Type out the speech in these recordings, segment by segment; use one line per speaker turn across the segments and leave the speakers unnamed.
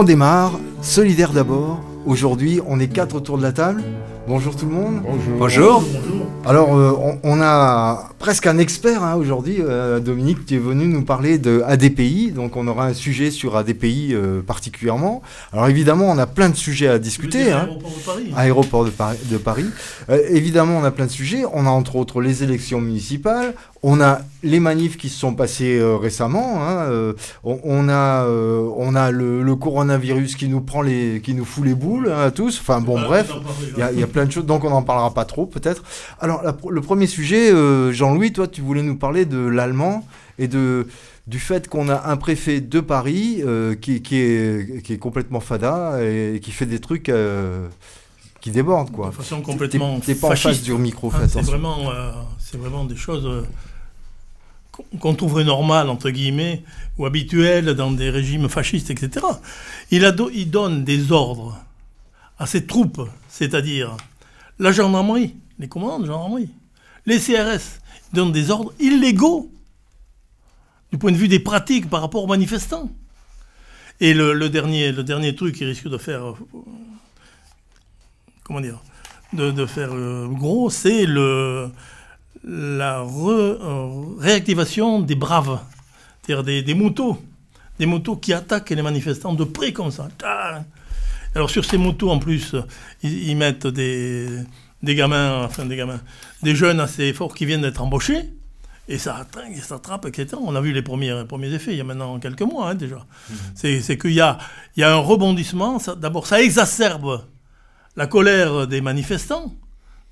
on démarre, solidaire d'abord. Aujourd'hui, on est quatre autour de la table. Bonjour tout le monde. Bonjour. Bonjour. Alors, euh, on, a presque un expert hein, aujourd'hui. Euh, Dominique, tu es venu nous parler de ADPI, donc on aura un sujet sur ADPI euh, particulièrement. Alors évidemment, on a plein de sujets à discuter. Hein. Aéroport de Paris. Aéroport de, Paris. Euh, évidemment, on a plein de sujets. On a entre autres les élections municipales. On a les manifs qui se sont passés récemment. Hein. On, a, on a le, coronavirus qui nous prend les, qui nous fout les boules hein, à tous. Enfin bon, ah, bref, il y, a plein de choses. Donc on n'en parlera pas trop peut-être. Alors le premier sujet, Jean louis toi, tu voulais nous parler de l'allemand et de, du fait qu'on a un préfet de Paris euh, qui, est, qui est complètement fada et qui fait des trucs euh, qui débordent. Quoi. De façon complètement. T'es pas en face du micro, ah, C'est
vraiment, euh, vraiment des choses qu'on trouverait normales, entre guillemets, ou habituelles dans des régimes fascistes, etc. Il, il donne des ordres à ses troupes, c'est-à-dire la gendarmerie, les commandes de gendarmerie, les CRS donnent des ordres illégaux du point de vue des pratiques par rapport aux manifestants. Et le, dernier, le dernier truc qui risque de faire. Euh, comment dire De, faire euh, gros, c'est le, la euh, réactivation des braves, c'est-à-dire des, motos. Des motos qui attaquent les manifestants de près comme ça. Alors sur ces motos, en plus, ils mettent des des gamins, des gamins, des jeunes assez forts qui viennent d'être embauchés, et ça attrape, etc. On a vu les premiers, premiers effets il y a maintenant quelques mois hein, déjà. Mm-hmm. C'est qu'il y a, il y a un rebondissement. D'abord, ça exacerbe la colère des manifestants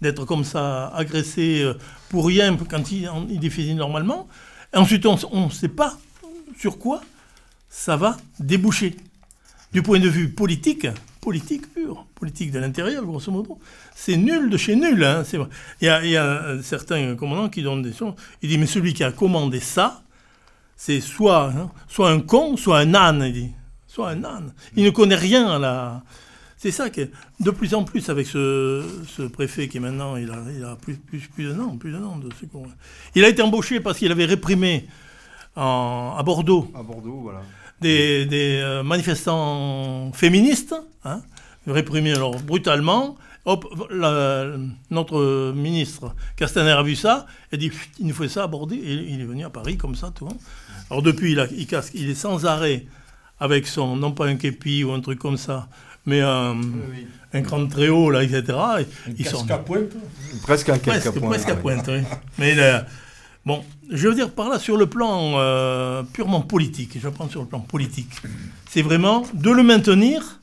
d'être comme ça agressés euh, pour rien quand ils, ils définissent normalement. ensuite, on ne sait pas sur quoi ça va déboucher. Du point de vue politique, politique pure, politique de l'intérieur, grosso modo. C'est nul de chez nul. Hein, c'est vrai. Il, y a, euh, certains commandants qui donnent des sons. Il dit, mais celui qui a commandé ça, c'est soit, hein, soit un con, soit un âne, il dit. Soit un âne. Il ne connaît rien à la... C'est ça que, de plus en plus, avec ce, préfet qui est maintenant, il a, plus, plus, plus d'un an, plus d'un an de secours. Il a été embauché parce qu'il avait réprimé à Bordeaux. À Bordeaux, voilà des, euh, manifestants féministes, hein, réprimés alors, brutalement. Hop, notre ministre Castaner a vu ça et dit il nous faut ça aborder. Et il est venu à Paris comme ça, tout. Hein. Alors depuis, il, il, est sans arrêt avec son, non pas un képi ou un truc comme ça, mais un, grand très haut, là, etc. Ils, à pointe
Presque à pointe. Presque oui.
Mais il Bon, je veux dire par là, sur le plan euh, purement politique, je prends sur le plan politique, c'est vraiment de le maintenir.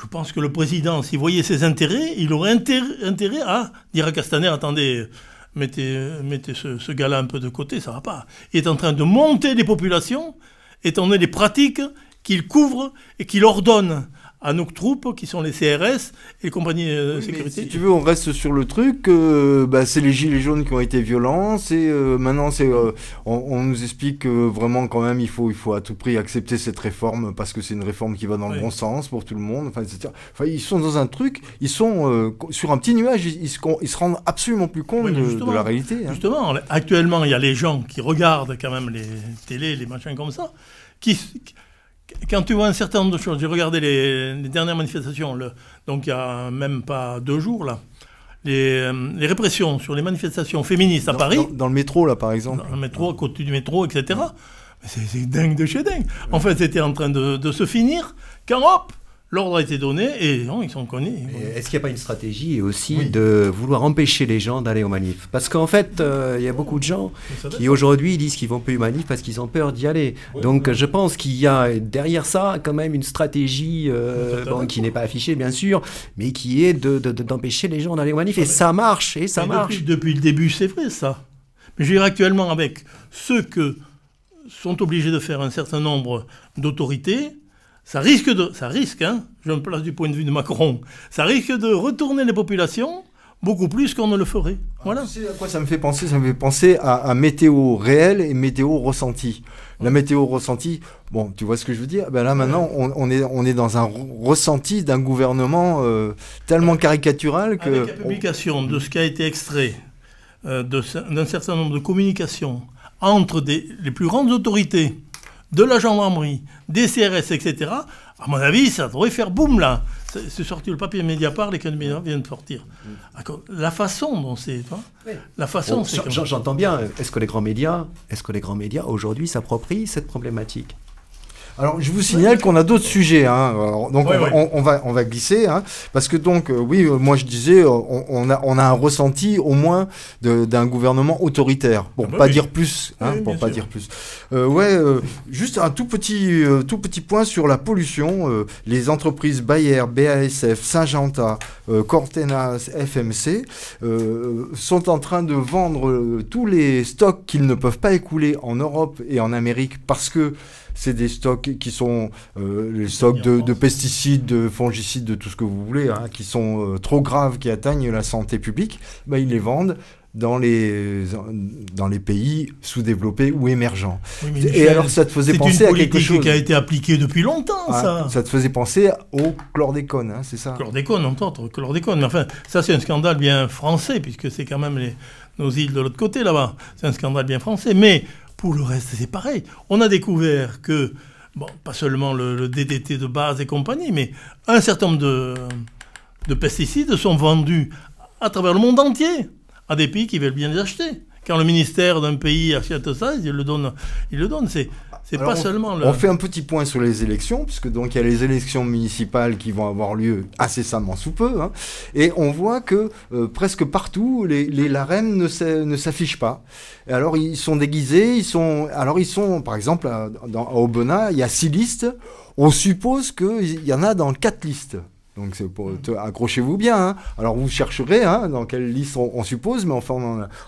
Je pense que le président, s'il voyait ses intérêts, il aurait intérêt à dire à Castaner, attendez, mettez, ce, gars-là un peu de côté, ça va pas. Il est en train de monter les populations, étant donné les pratiques qu'il couvre et qu'il ordonne à nos troupes, qui sont les CRS et les compagnies euh, de sécurité. Si tu veux,
on reste sur le truc. Euh, bah, c'est les gilets jaunes qui ont été violents. et euh, maintenant, c'est on, nous explique que vraiment quand même, il faut, il faut à tout prix accepter cette réforme parce que c'est une réforme qui va dans le bon sens pour tout le monde. Enfin, ils sont dans un truc. Ils sont
sur un petit nuage. Ils, se, rendent absolument plus compte de, la réalité. Hein. Justement, actuellement, il y a les gens qui regardent quand même les télés, les machins comme ça, qui quand tu vois un certain nombre de choses, j'ai regardé les, dernières manifestations, donc il n'y a même pas deux jours là, les, euh, répressions sur les manifestations féministes à Paris. Dans, le métro là par exemple. Dans le métro, ah. à côté du métro, etc. C'est dingue de chez dingue. En fait, c'était en train de, de se finir quand hop, l'ordre a été donné et non, ils sont connus. Est-ce qu'il n'y a pas une stratégie
aussi de vouloir empêcher les gens d'aller au manif Parce qu'en fait, euh, il y a beaucoup de gens qui aujourd'hui disent qu'ils vont plus aux manif parce qu'ils ont peur d'y aller. Donc je pense qu'il y a derrière ça quand même une stratégie euh, qui n'est pas affichée bien sûr, mais qui est d'empêcher de, les gens d'aller aux manifs. Et ça marche, et ça marche.
Depuis, le début, c'est vrai ça. Mais je dire actuellement avec ceux que sont obligés de faire un certain nombre d'autorités, ça risque de, ça risque, hein, je me place du point de vue de Macron, ça risque de retourner les populations beaucoup plus qu'on ne le ferait. Ah, voilà. C'est à quoi
ça me fait penser Ça me fait penser à, météo réel et météo ressenti. La météo ressenti, bon, tu vois ce que je veux dire ben Là, maintenant, on, est, on est dans un ressenti d'un gouvernement euh, tellement
caricatural que. Avec la publication de ce qui a été extrait euh, d'un certain nombre de communications entre les plus grandes autorités de la gendarmerie, des CRS, etc., à mon avis, ça devrait faire boum là. C'est sorti le papier Mediapart, les médias viennent de sortir. Mm. La façon dont c'est. La façon. J'entends
bien. Est-ce que les grands médias, est-ce que les grands médias aujourd'hui s'approprient cette problématique
alors, je vous signale qu'on a d'autres sujets. Hein. donc, on, va, on va glisser. Hein, parce que, donc, euh, oui, euh, moi, je disais, euh, on, a, on a un ressenti, au moins, d'un gouvernement autoritaire. Pour ah bah pas dire plus. Hein, pour pas dire plus. ouais, juste un tout petit, tout petit point sur la pollution. les entreprises Bayer, BASF, Syngenta, Cortena, FMC sont en train de vendre tous les stocks qu'ils ne peuvent pas écouler en Europe et en Amérique parce que c'est des stocks qui sont euh, les stocks de, pesticides, de fongicides, de tout ce que vous voulez, hein, qui sont euh, trop graves, qui atteignent la santé publique, bah, ils les vendent dans les, dans les pays sous-développés ou émergents.
et alors ça te faisait penser à quelque chose qui a été appliqué depuis
longtemps, ah, ça. Ça te faisait penser au chlordécone, hein, c'est
ça Chlordécone, entre autres, chlordécone. Mais enfin, ça c'est un scandale bien français, puisque c'est quand même les, nos îles de l'autre côté là-bas. C'est un scandale bien français. Mais pour le reste, c'est pareil. On a découvert que, bon, pas seulement le, DDT de base et compagnie, mais un certain nombre de, pesticides sont vendus à travers le monde entier à des pays qui veulent bien les acheter. Quand le ministère d'un pays achète ça, il le donne. Il le donne. C'est, on, fait
un petit point sur les élections, puisque donc il y a les élections municipales qui vont avoir lieu assez simplement sous peu, hein. et on voit que euh, presque partout, les, les ne s'affichent pas. Alors ils sont déguisés, ils sont... Alors ils sont, par exemple, à, à Aubenas, il y a six listes, on suppose qu'il y en a dans quatre listes. Donc mm. accrochez-vous bien. Hein. Alors vous chercherez hein, dans quelle liste on, suppose, mais enfin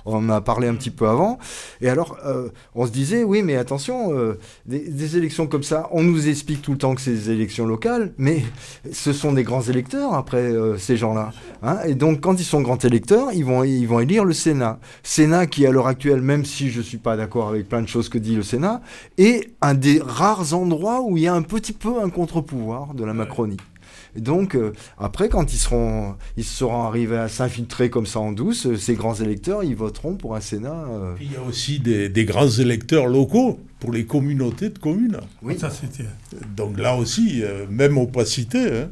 on en, a, parlé un petit peu avant. Et alors euh, on se disait oui, mais attention, euh, des, élections comme ça, on nous explique tout le temps que c'est des élections locales, mais ce sont des grands électeurs après euh, ces gens-là. Hein. Et donc quand ils sont grands électeurs, ils vont ils vont élire le Sénat. Sénat qui à l'heure actuelle, même si je ne suis pas d'accord avec plein de choses que dit le Sénat, est un des rares endroits où il y a un petit peu un contre-pouvoir de la Macronie. Donc, euh, après, quand ils seront, ils seront arrivés à s'infiltrer comme ça en douce, euh, ces grands électeurs, ils voteront pour un Sénat. Euh,
il y a aussi des, grands électeurs locaux pour les communautés de communes. Oui. Ça, Donc là aussi, même opacité. Hein.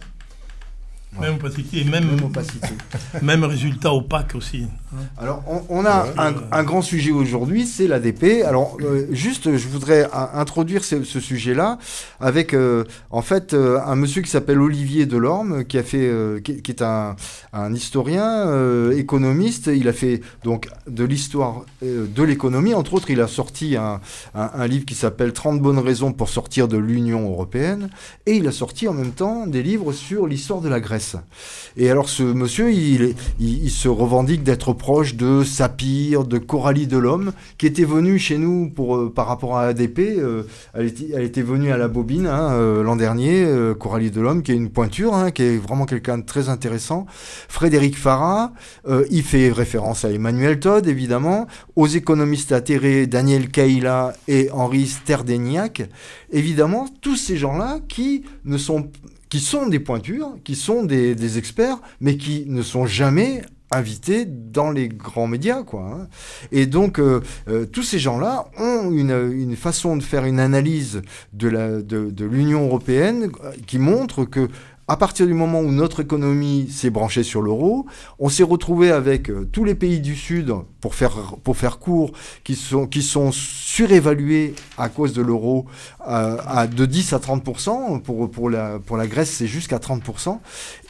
Même opacité, même, même, opacité. même résultat opaque aussi. Alors, on, a un, grand sujet aujourd'hui,
c'est l'ADP. Alors, euh, juste, je voudrais introduire ce, sujet-là avec, euh, en fait, euh, un monsieur qui s'appelle Olivier Delorme, qui a fait, qui, est un, historien, économiste. Il a fait donc de l'histoire de l'économie. Entre autres, il a sorti un, livre qui s'appelle 30 bonnes raisons pour sortir de l'Union européenne. Et il a sorti en même temps des livres sur l'histoire de la Grèce. Et alors, ce monsieur, il se revendique d'être proche de Sapir, de Coralie Delhomme, qui était venue chez nous pour, euh, par rapport à ADP. Euh, elle était, venue à la bobine hein, euh, l'an dernier, Coralie Delhomme, qui est une pointure, hein, qui est vraiment quelqu'un de très intéressant. Frédéric Farah, il fait référence à Emmanuel Todd, évidemment, aux économistes atterrés Daniel Kaila et Henri Sterdeniak. Évidemment, tous ces gens-là qui ne sont qui sont des pointures, qui sont des, des, experts, mais qui ne sont jamais invités dans les grands médias, quoi. Hein. Et donc, euh, euh, tous ces gens-là ont une, façon de faire une analyse de l'Union de, de européenne euh, qui montre que à partir du moment où notre économie s'est branchée sur l'euro, on s'est retrouvé avec euh, tous les pays du Sud, pour faire, pour faire court, qui sont, qui sont surévalués à cause de l'euro euh, à de 10 à 30%. Pour, pour, la, pour la Grèce, c'est jusqu'à 30%.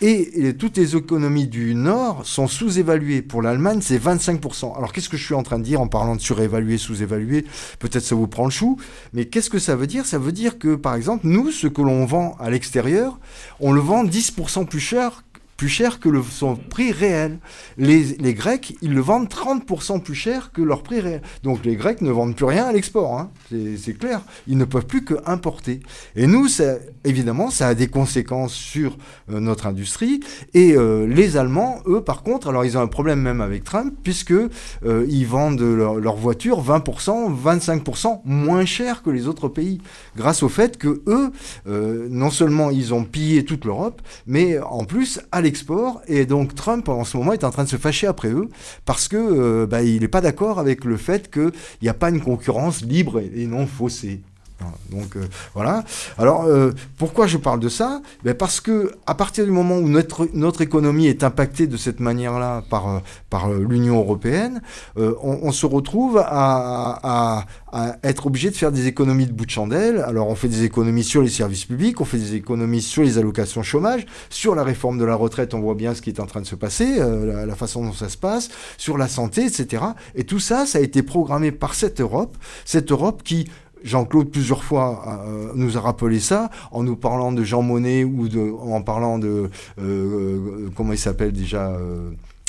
Et, toutes les économies du Nord sont sous-évaluées. Pour l'Allemagne, c'est 25%. Alors qu'est-ce que je suis en train de dire en parlant de surévaluer, sous-évalué Peut-être ça vous prend le chou. Mais qu'est-ce que ça veut dire Ça veut dire que, par exemple, nous, ce que l'on vend à l'extérieur, on le 10% plus cher plus cher que le, son prix réel. Les, les, Grecs, ils le vendent 30% plus cher que leur prix réel. Donc les Grecs ne vendent plus rien à l'export, hein. c'est clair. Ils ne peuvent plus que importer. Et nous, ça, évidemment, ça a des conséquences sur euh, notre industrie. Et euh, les Allemands, eux, par contre, alors ils ont un problème même avec Trump, puisque euh, ils vendent leurs voitures 20%, 25% moins cher que les autres pays, grâce au fait que eux, non seulement ils ont pillé toute l'Europe, mais en plus, à l'export. Et donc Trump, en ce moment, est en train de se fâcher après eux parce que euh, bah, il n'est pas d'accord avec le fait qu'il n'y a pas une concurrence libre et non faussée. Donc euh, voilà. Alors euh, pourquoi je parle de ça ben Parce que à partir du moment où notre, notre économie est impactée de cette manière-là par, euh, par l'Union européenne, on, se retrouve à, à, être obligé de faire des économies de bout de chandelle. Alors on fait des économies sur les services publics, on fait des économies sur les allocations chômage, sur la réforme de la retraite, on voit bien ce qui est en train de se passer, la, la façon dont ça se passe, sur la santé, etc. Et tout ça, ça a été programmé par cette Europe, cette Europe qui Jean-Claude, plusieurs fois, euh, nous a rappelé ça en nous parlant de Jean Monnet ou en parlant de. Euh, euh, comment il s'appelle déjà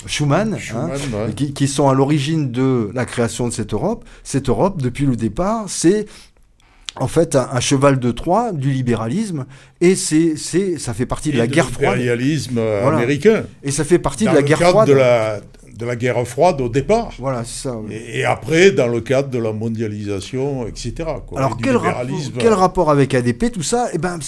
Schumann, hein, qui, sont à l'origine de la création de cette Europe. Cette Europe, depuis le départ, c'est en fait un, cheval de Troie du libéralisme et c'est ça fait partie de la guerre froide. Libéralisme
américain.
Et ça fait partie de la guerre froide. De la
de la guerre froide au départ. Voilà, c'est ça. Et, après, dans le cadre de la mondialisation, etc. Alors, quel, rapport, quel,
rapport, avec ADP, tout ça eh ben,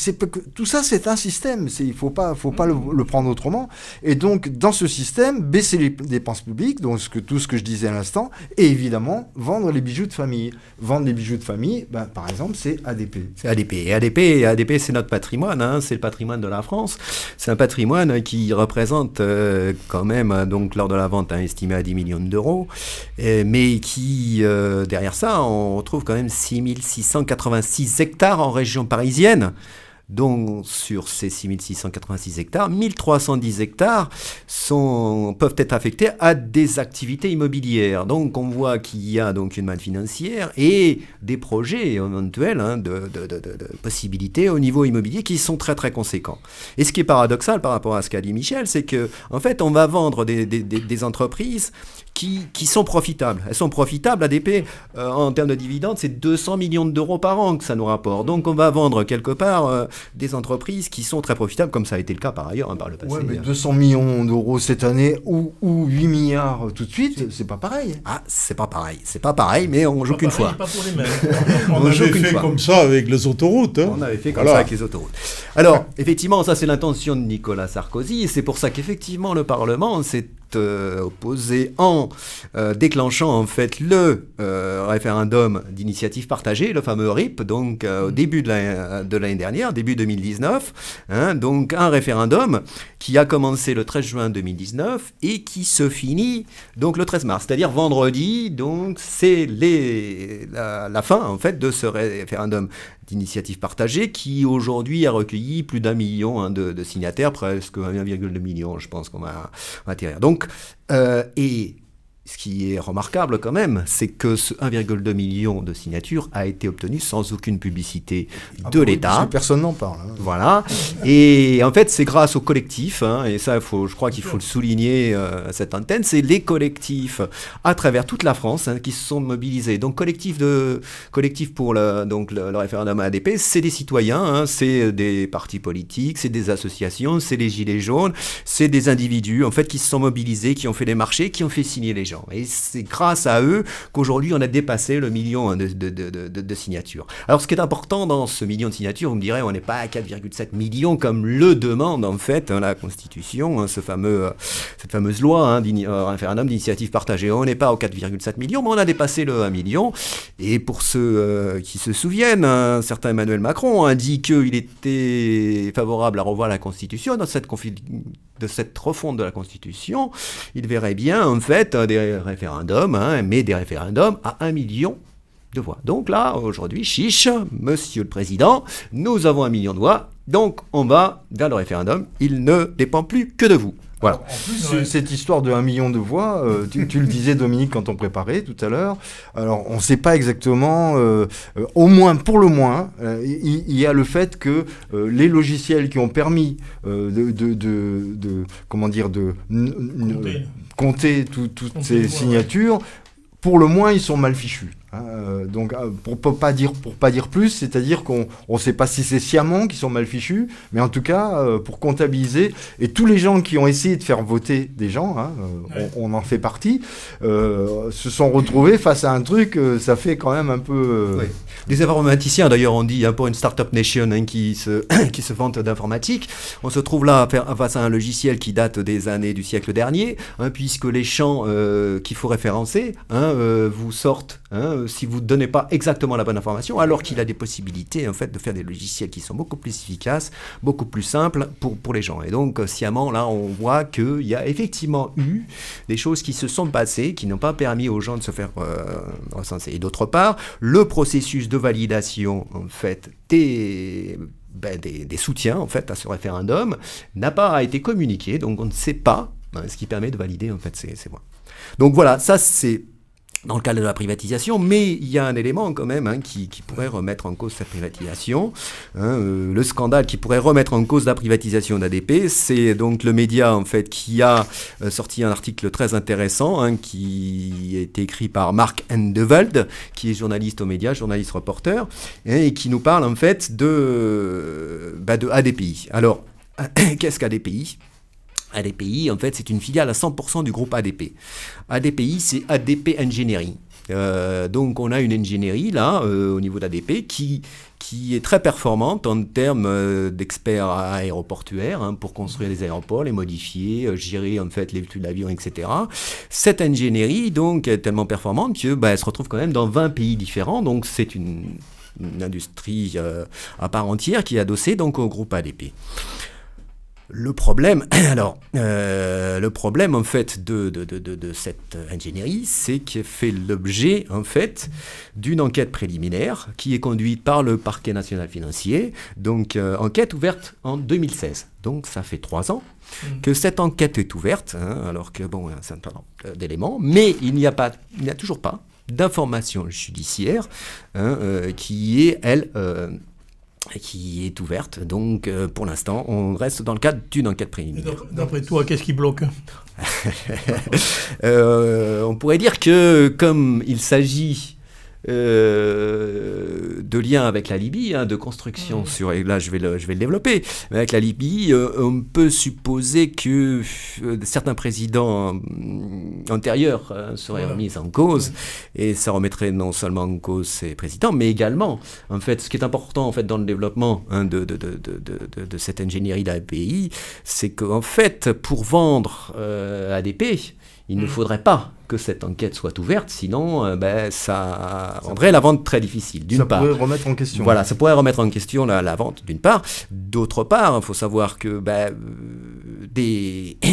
Tout ça, c'est un système. Il ne faut pas, faut pas le, prendre autrement. Et donc, dans ce système, baisser les dépenses publiques, donc ce que, tout ce que je disais à l'instant, et évidemment, vendre les bijoux de famille. Vendre les bijoux de famille, ben, par exemple, c'est ADP.
C'est ADP. Et ADP, ADP c'est notre patrimoine. Hein, c'est le patrimoine de la France. C'est un patrimoine qui représente euh, quand même, donc, lors de la vente, estimé à 10 millions d'euros, euh, mais qui, euh, derrière ça, on retrouve quand même 6686 hectares en région parisienne. Donc sur ces 6686 hectares, 1310 hectares peuvent être affectés à des activités immobilières. Donc on voit qu'il y a donc une manne financière et des projets éventuels hein, de, possibilités au niveau immobilier qui sont très très conséquents. Et ce qui est paradoxal par rapport à ce qu'a dit Michel, c'est que en fait on va vendre des, entreprises qui, sont profitables. Elles sont profitables. ADP, euh, en termes de dividendes, c'est 200 millions d'euros par an que ça nous rapporte. Donc on va vendre quelque part euh, des entreprises qui sont très profitables, comme ça a été le cas par ailleurs hein, par le passé. mais
200 euh. millions d'euros cette année ou, 8 milliards tout de suite, c'est pas pareil. Ah, c'est pas pareil, c'est pas pareil, mais on
joue qu'une fois. on, avait fait comme
ça avec les autoroutes. Hein. On avait fait comme ça avec les autoroutes.
Alors, effectivement, ça c'est l'intention de Nicolas Sarkozy, et c'est pour ça qu'effectivement le Parlement s'est euh, opposé en euh, déclenchant en fait le euh, référendum d'initiative partagée, le fameux RIP, donc au mm. début de l'année dernière, début 2019, hein, donc un référendum qui a commencé le 13 juin 2019 et qui se finit donc le 13 mars, c'est-à-dire vendredi, donc c'est la, la, fin en fait de ce référendum Initiative partagée qui aujourd'hui a recueilli plus d'un million hein, de, signataires, presque 1,2 million, je pense qu'on va atterrir. Donc, euh, et ce qui est remarquable quand même, c'est que ce 1,2 million de signatures a été obtenu sans aucune publicité de ah bah l'État. personne n'en parle. Hein. Voilà. Et en fait, c'est grâce au collectif. Hein, et ça, faut, je crois qu'il faut le souligner euh, à cette antenne, c'est les collectifs à travers toute la France hein, qui se sont mobilisés. Donc, collectif, de, collectif pour le, donc, le, référendum ADP, c'est des citoyens, c'est des partis politiques, c'est des associations, c'est les Gilets jaunes, c'est des individus, en fait, qui se sont mobilisés, qui ont fait des marchés, qui ont fait signer les gens. Et c'est grâce à eux qu'aujourd'hui on a dépassé le million de, signatures. Alors ce qui est important dans ce million de signatures, vous me direz, on n'est pas à 4,7 millions comme le demande en fait hein, la Constitution, hein, ce fameux, euh, cette fameuse loi hein, euh, d'initiative partagée. On n'est pas aux 4,7 millions, mais on a dépassé le 1 million. Et pour ceux euh, qui se souviennent, un certain Emmanuel Macron a dit qu'il était favorable à revoir la Constitution dans cette de cette refonte de la Constitution, il verrait bien en fait des référendums, hein, mais des référendums à un million de voix. Donc là, aujourd'hui, chiche, monsieur le Président, nous avons un million de voix, donc on va vers le référendum, il ne dépend plus que de vous. Voilà. Cette
histoire de 1 million de voix, euh, tu, le disais Dominique quand on préparait tout à l'heure, alors on ne sait pas exactement, euh, euh, au moins pour le moins, il y, a le fait que les logiciels qui ont permis de, de, de, comment dire, de compter, toutes ces signatures, pour le moins ils sont mal fichus. Hein, euh, donc euh, pour, ne pas dire pour pas dire plus, c'est-à-dire qu'on ne sait pas si c'est sciemment qu'ils sont mal fichus, mais en tout cas euh, pour comptabiliser et tous les gens qui ont essayé de faire voter des gens, hein, on, en fait partie, se sont retrouvés face à un truc, ça fait
quand même un peu. Oui. Des informaticiens d'ailleurs, on dit hein, pour une start-up nation hein, qui se qui se vante d'informatique, on se trouve là face à un logiciel qui date des années du siècle dernier, puisque les champs qu'il faut référencer vous sortent si vous ne donnez pas exactement la bonne information, alors qu'il a des possibilités en fait de faire des logiciels qui sont beaucoup plus efficaces, beaucoup plus simples pour, pour les gens. Et donc euh, sciemment, là, on voit qu'il y a effectivement eu des choses qui se sont passées, qui n'ont pas permis aux gens de se faire euh, recenser. Et d'autre part, le processus de validation en fait ben, des des, soutiens en fait à ce référendum n'a pas été communiqué, donc on ne sait pas hein, ce qui permet de valider en fait ces, ces voix. Donc voilà, ça c'est dans le cadre de la privatisation, mais il y a un élément quand même hein, qui, pourrait remettre en cause cette privatisation. Hein, euh, le scandale qui pourrait remettre en cause la privatisation d'ADP, c'est donc le média en fait qui a euh, sorti un article très intéressant hein, qui est écrit par Marc Endeveld, qui est journaliste aux médias, journaliste reporter, hein, et qui nous parle en fait de, euh, bah, de ADPI. Alors, qu'est-ce qu'ADPI ADPI, en fait, c'est une filiale à 100% du groupe ADP. ADPI, c'est ADP Engineering. Euh, donc on a une ingénierie là euh, au niveau d'ADP qui, qui est très performante en termes euh, d'experts aéroportuaires hein, pour construire les aéroports, les modifier, gérer en fait les flux d'avion, etc. Cette ingénierie donc est tellement performante que bah, se retrouve quand même dans 20 pays différents, donc c'est une, une, industrie à part entière qui est adossée donc au groupe ADP. Le problème, alors, euh, le problème en fait de, de, cette ingénierie, c'est qu'elle fait l'objet en fait d'une enquête préliminaire qui est conduite par le parquet national financier, donc euh, enquête ouverte en 2016. Donc ça fait trois ans mm. que cette enquête est ouverte, hein, alors que bon, un certain nombre euh, d'éléments, mais il n'y a pas, il n'y a toujours pas d'information judiciaire hein, qui est elle qui est ouverte. Donc, euh, pour l'instant, on reste dans le cadre d'une enquête préliminaire.
D'après toi, qu'est-ce qui bloque
euh, On pourrait dire que, comme il s'agit euh, de lien avec la Libye, hein, de construction sur, et là je vais le, je vais le développer, avec la Libye, euh, on peut supposer que euh, certains présidents antérieurs seraient remis en cause, et ça remettrait non seulement en cause ces présidents, mais également, en fait, ce qui est important en fait, dans le développement hein, de, de, cette ingénierie d'API, c'est qu'en fait, pour vendre ADP, il ne hmm. faudrait pas que cette enquête soit ouverte, sinon euh, ben, ça, rendrait la vente très difficile, d'une part. Ça pourrait remettre en question. Voilà, ça pourrait remettre en question la, vente, d'une part. D'autre part, il faut savoir que ben, euh, des...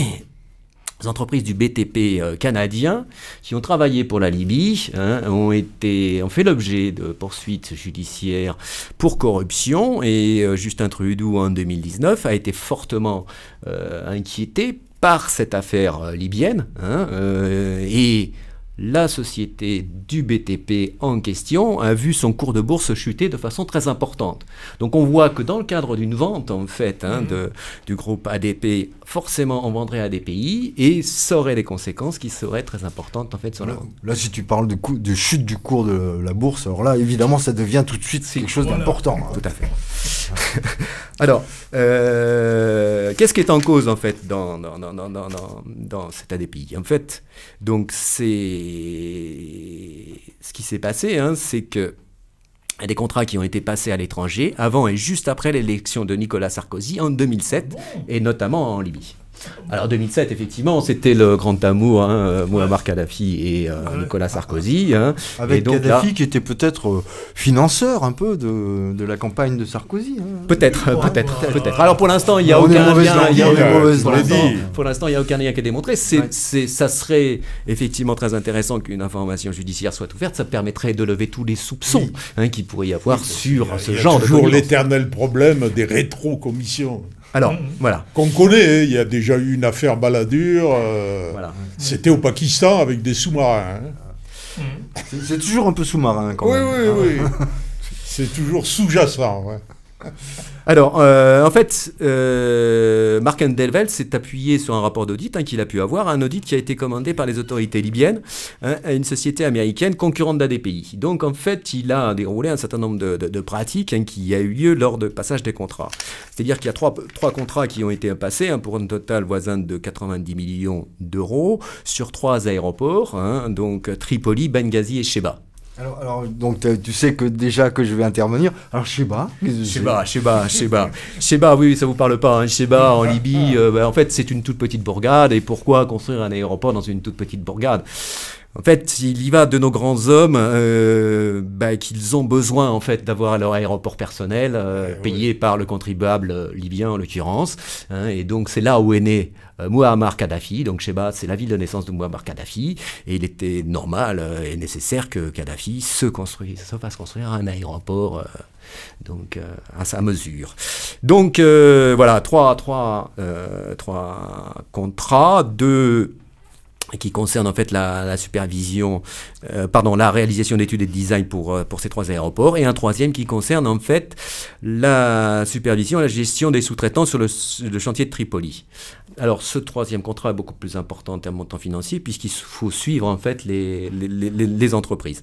entreprises du BTP euh, canadien qui ont travaillé pour la Libye hein, ont été ont fait l'objet de poursuites judiciaires pour corruption et Justin Trudeau en 2019 a été fortement inquiété par cette affaire euh, libyenne, hein, euh, et la société du BTP en question a vu son cours de bourse chuter de façon très importante. Donc on voit que dans le cadre d'une vente en fait hein, mmh. du groupe ADP forcément on vendrait à des pays et ça aurait des conséquences qui seraient très importantes en fait sur la
Là, si tu parles de, coup, de, chute du cours de la bourse, alors là, évidemment, ça devient tout de suite quelque chose d'important. Hein. Tout à fait. alors,
euh, qu'est-ce qui est en cause en fait dans, dans, dans, dans, dans cet ADPI En fait, donc c'est ce qui s'est passé, hein, c'est que des contrats qui ont été passés à l'étranger avant et juste après l'élection de Nicolas Sarkozy en 2007, et notamment en Libye. Alors 2007, effectivement, c'était le grand amour, hein, euh, Muammar Kadhafi et euh, Nicolas Sarkozy. Hein. Avec et donc, Kadhafi qui
était peut-être euh, financeur un peu de, de la campagne de Sarkozy. Hein. Peut-être, peut-être, peut-être. Alors pour l'instant, il n'y a aucun lien.
Pour l'instant, il y a aucun lien qui est démontré. C'est, c'est, ça serait effectivement très intéressant qu'une information judiciaire soit ouverte. Ça permettrait de lever tous les soupçons hein, qu'il pourrait y avoir sur ce genre toujours de. Toujours
l'éternel problème des rétro-commissions. Alors, mmh, mmh. voilà. Qu'on connaît, hein, il y a déjà eu une affaire baladure. Euh, c'était au Pakistan avec des sous-marins. Hein. Mmh. C'est toujours un peu sous-marin quand oui, même. Oui, oui, oui. C'est toujours sous-jacent. Alors, euh,
en fait, euh, Mark s'est appuyé sur un rapport d'audit hein, qu'il a pu avoir, un audit qui a été commandé par les autorités libyennes hein, à une société américaine concurrente d'ADPI. Donc, en fait, il a déroulé un certain nombre de, pratiques hein, qui a eu lieu lors de passage des contrats. C'est-à-dire qu'il y a trois, trois, contrats qui ont été passés pour un total voisin de 90 millions d'euros sur trois aéroports, donc Tripoli, Benghazi et Sheba.
Alors, donc tu sais que déjà que je vais intervenir. Alors Sheba, Sheba,
Sheba, Sheba, Sheba, oui, ça vous parle pas. Hein. Sheba en ah, Libye, ah. Euh, bah, en fait, c'est une toute petite bourgade. Et pourquoi construire un aéroport dans une toute petite bourgade en fait, il y va de nos grands hommes euh, bah, qu'ils ont besoin en fait d'avoir leur aéroport personnel euh, eh payé par le contribuable libyen en l'occurrence. Hein, et donc c'est là où est né euh, Muammar Kadhafi. Donc Sheba, c'est la ville de naissance de Muammar Kadhafi. Et il était normal et nécessaire que Kadhafi se construise, se fasse construire un aéroport. donc à sa mesure. Donc voilà, trois, trois, trois contrats, deux qui concerne en fait la, supervision, euh, pardon, la réalisation d'études et de design pour, euh, pour ces trois aéroports, et un troisième qui concerne en fait la supervision et la gestion des sous-traitants sur le, chantier de Tripoli. Alors ce troisième contrat est beaucoup plus important en termes de montant financier puisqu'il faut suivre en fait les, les, les, les entreprises.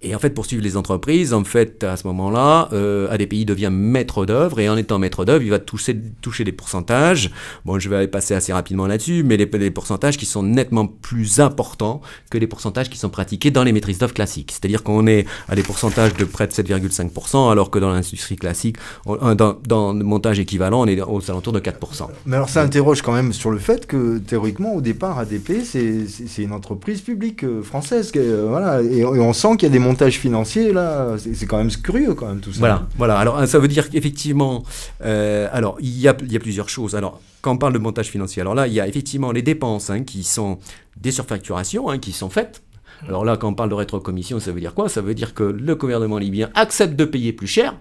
Et en fait, pour suivre les entreprises, en fait, à ce moment-là, euh, ADPI devient maître d'œuvre, et en étant maître d'œuvre, il va toucher, toucher des pourcentages. Bon, je vais aller passer assez rapidement là-dessus, mais les, pourcentages qui sont nettement plus importants que les pourcentages qui sont pratiqués dans les maîtrises d'œuvre classiques. C'est-à-dire qu'on est à des pourcentages de près de 7,5%, alors que dans l'industrie classique, dans, le montage équivalent, on est aux alentours de 4%.
Mais alors, ça interroge quand même sur le fait que, théoriquement, au départ, ADP, c'est une entreprise publique euh, française. Euh, voilà, et, et on sent qu'il y a des montage financier, là, c'est quand même curieux, quand même, tout ça. Voilà,
voilà. Alors, hein, ça veut dire qu'effectivement, euh, alors, il y, a, plusieurs choses. Alors, quand on parle de montage financier, alors là, il y a effectivement les dépenses hein, qui sont des surfacturations hein, qui sont faites. Alors là, quand on parle de rétrocommission, ça veut dire quoi Ça veut dire que le gouvernement libyen accepte de payer plus cher.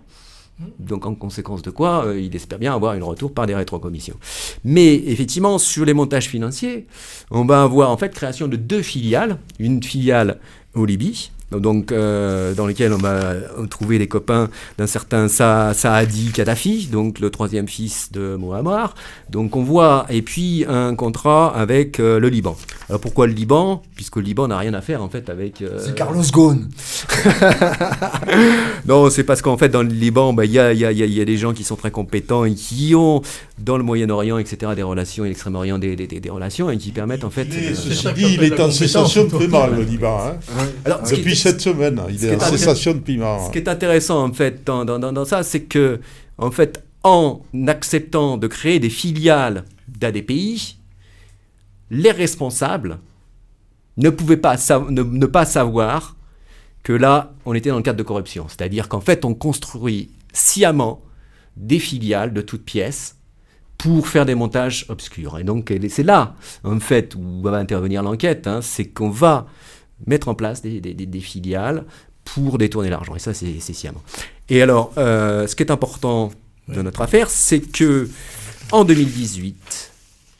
Donc en conséquence de quoi, euh, il espère bien avoir un retour par des rétrocommissions. Mais effectivement, sur les montages financiers, on va avoir en fait création de deux filiales. Une filiale au Libye, donc, euh, dans lesquels on va euh, trouver des copains d'un certain Sa Saadi Kadhafi, donc le troisième fils de Mohammar. Donc on voit, et puis un contrat avec euh, le Liban. Alors pourquoi le Liban Puisque le Liban n'a rien à faire en fait avec... C'est Carlos Ghosn Non, c'est parce qu'en fait dans le Liban, bah, il y, a, y, a, y, a, des gens qui sont très compétents et qui ont dans le Moyen-Orient, etc., des relations, et l'Extrême-Orient, des, des, relations et qui permettent en fait... ceci dit, il est en cessation mal le Liban. Hein. Alors, Depuis
cette semaine.
Hein, il est, de piment. Ce qui est intéressant, en fait, dans, ça, c'est que, en fait, en acceptant de créer des filiales d'ADPI, les responsables ne pouvaient pas, ne, pas savoir que là, on était dans le cadre de corruption. C'est-à-dire qu'en fait, on construit sciemment des filiales de toutes pièces pour faire des montages obscurs. Et donc, c'est là, en fait, où va intervenir l'enquête. Hein, c'est qu'on va mettre en place des, filiales pour détourner l'argent. Et ça, c'est sciemment. Et alors, euh, ce qui est important de notre affaire, c'est que en 2018,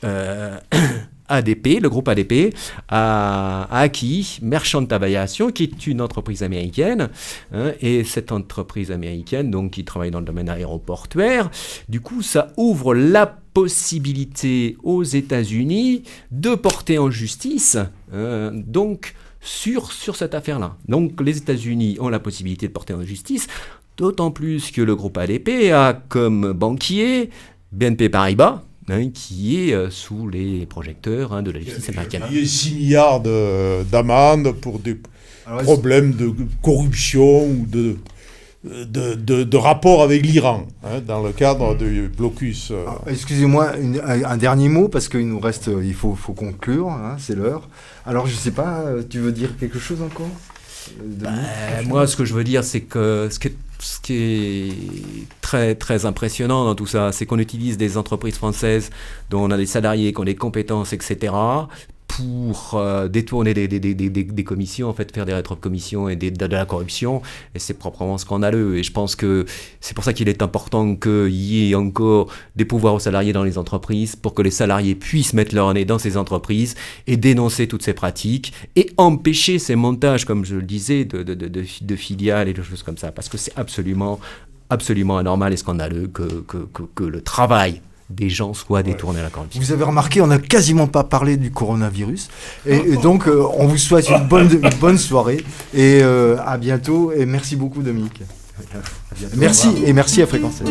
euh, ADP, le groupe ADP, a, acquis Merchant Aviation, qui est une entreprise américaine. Hein, et cette entreprise américaine, donc, qui travaille dans le domaine aéroportuaire, du coup, ça ouvre la possibilité aux États-Unis de porter en justice, hein, donc, sur, sur cette affaire-là. Donc les États-Unis ont la possibilité de porter en justice, d'autant plus que le groupe ADP a comme banquier BNP Paribas, hein, qui est euh, sous les projecteurs hein, de la justice américaine. Il
y a 6 milliards d'amendes pour des problèmes de corruption ou de, de, de, rapport avec l'Iran hein, dans le cadre
mm. du blocus. Euh. Ah, excusez-moi, un, dernier mot parce qu'il nous reste, euh, il faut, faut conclure, c'est l'heure. Alors, je sais pas, euh, tu veux dire quelque chose encore euh, bah, Moi, ce
que je veux dire, c'est que ce qui, est, ce qui est très, très impressionnant dans tout ça, c'est qu'on utilise des entreprises françaises dont on a des salariés qui ont des compétences, etc., pour euh, détourner des, commissions, en fait, faire des rétro-commissions et de, la corruption. Et c'est proprement scandaleux. Et je pense que c'est pour ça qu'il est important qu'il y ait encore des pouvoirs aux salariés dans les entreprises pour que les salariés puissent mettre leur nez dans ces entreprises et dénoncer toutes ces pratiques et empêcher ces montages, comme je le disais, de, filiales et de choses comme ça. Parce que c'est absolument absolument anormal et scandaleux que le travail des gens soient détournés à la campagne.
Vous avez remarqué, on n'a quasiment pas parlé du coronavirus. Et, donc, euh, on vous souhaite une bonne, bonne soirée et euh, à bientôt. Et merci beaucoup, Dominique. merci et merci à Fréquence.